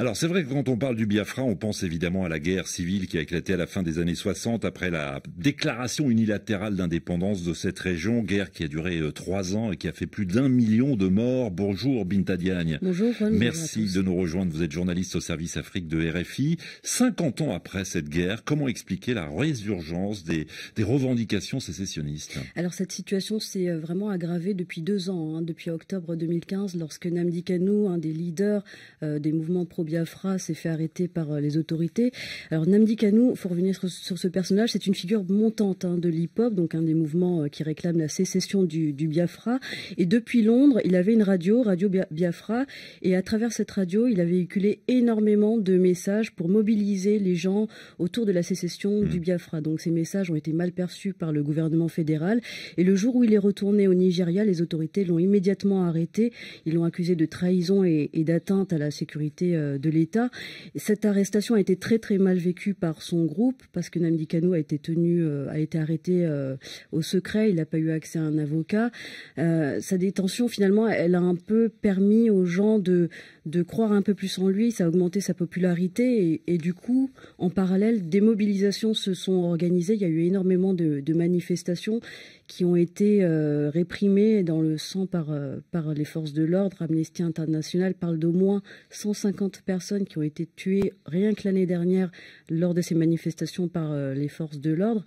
Alors c'est vrai que quand on parle du Biafra, on pense évidemment à la guerre civile qui a éclaté à la fin des années 60 après la déclaration unilatérale d'indépendance de cette région, guerre qui a duré euh, trois ans et qui a fait plus d'un million de morts. Bonjour Binta Bonjour. Merci de nous rejoindre. Vous êtes journaliste au service Afrique de RFI. 50 ans après cette guerre, comment expliquer la résurgence des, revendications sécessionnistes Alors cette situation s'est euh, vraiment aggravée depuis deux ans, hein, depuis octobre 2015, lorsque Namdi Kanou, un des leaders euh, des mouvements pro Biafra s'est fait arrêter par euh, les autorités. Alors Namdi Kanou, faut revenir sur, ce personnage, c'est une figure montante hein, de l'hip-hop, donc un des mouvements euh, qui réclame la sécession du, Biafra. Et depuis Londres, il avait une radio, Radio Biafra, et à travers cette radio, il a véhiculé énormément de messages pour mobiliser les gens autour de la sécession du mm. Biafra. Donc ces messages ont été mal perçus par le gouvernement fédéral. Et le jour où il est retourné au Nigeria, les autorités l'ont immédiatement arrêté. Ils l'ont accusé de trahison et, d'atteinte à la sécurité euh, euh, de l'État. Cette arrestation a été très très mal vécue par son groupe parce que Namdi Kanou a été tenu, euh, a été arrêté euh, au secret. Il n'a pas eu accès à un avocat. sa détention finalement, elle a un peu permis aux gens de de croire un peu plus en lui. Ça a augmenté sa popularité et, du coup, en parallèle, des mobilisations se sont organisées. Il y a eu énormément de, manifestations qui ont été réprimées dans le sang par, par les forces de l'ordre. Amnesty International parle d'au moins 150 personnes qui ont été tuées rien que l'année dernière lors de ces manifestations par euh, les forces de l'ordre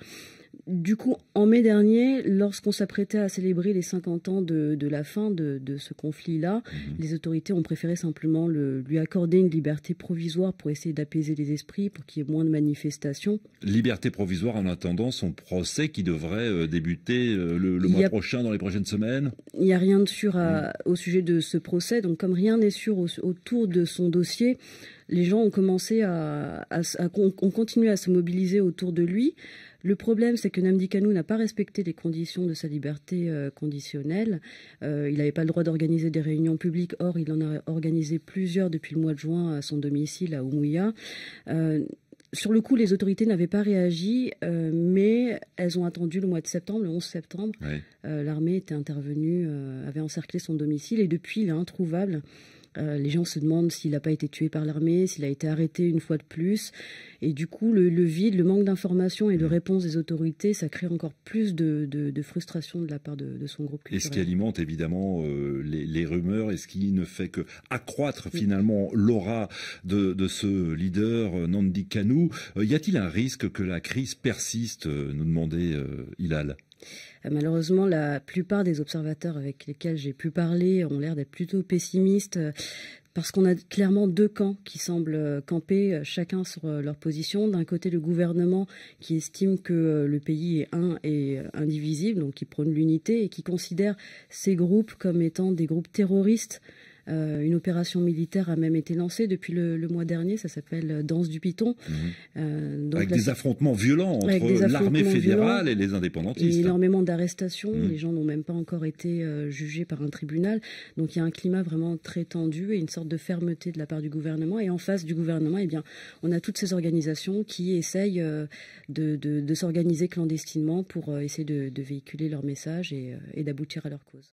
du coup, en mai dernier, lorsqu'on s'apprêtait à célébrer les 50 ans de, la fin de, ce conflit-là, mhm. les autorités ont préféré simplement lui accorder une liberté provisoire pour essayer d'apaiser les esprits, pour qu'il y ait moins de manifestations. Liberté provisoire en attendant son procès qui devrait euh, débuter euh, le, mois prochain, dans les prochaines semaines Il n'y a rien de sûr mhm. au sujet de ce procès. Donc, comme rien n'est sûr autour de son dossier, les gens ont commencé à, continué à se mobiliser autour de lui. Le problème, c'est que Namdi Kanou n'a pas respecté les conditions de sa liberté euh, conditionnelle. Euh, il n'avait pas le droit d'organiser des réunions publiques. Or, il en a organisé plusieurs depuis le mois de juin à son domicile à Oumuya. Euh, sur le coup, les autorités n'avaient pas réagi, mais elles ont attendu le mois de septembre, le 11 septembre. L'armée était intervenue, avait encerclé son domicile et depuis, il est introuvable. Euh, les gens se demandent s'il n'a pas été tué par l'armée, s'il a été arrêté une fois de plus. Et du coup, le, vide, le manque d'informations et de réponses des autorités, ça crée encore plus de, frustration de la part de, son groupe Et ce qui alimente évidemment euh, les, rumeurs et ce qui ne fait que accroître finalement l'aura de, ce leader euh, Nandi Kanou. y a-t-il un risque que la crise persiste, nous demandait Hilal euh, malheureusement, la plupart des observateurs avec lesquels j'ai pu parler ont l'air d'être plutôt pessimistes euh, parce qu'on a clairement deux camps qui semblent euh, camper chacun sur leur position. D'un côté, le gouvernement qui estime que le pays est un et indivisible, donc qui prône l'unité et qui considère ces groupes comme étant des groupes terroristes euh, une opération militaire a même été lancée depuis le, mois dernier, ça s'appelle Danse du Python. Mhm. Euh, avec des affrontements violents entre l'armée fédérale et les indépendantistes. eu énormément d'arrestations, mhm. les gens n'ont même pas encore été euh, jugés par un tribunal. Donc il y a un climat vraiment très tendu et une sorte de fermeté de la part du gouvernement. Et en face du gouvernement, eh on a toutes ces organisations qui essayent de, s'organiser clandestinement pour essayer de, véhiculer leur message et d'aboutir à leur cause.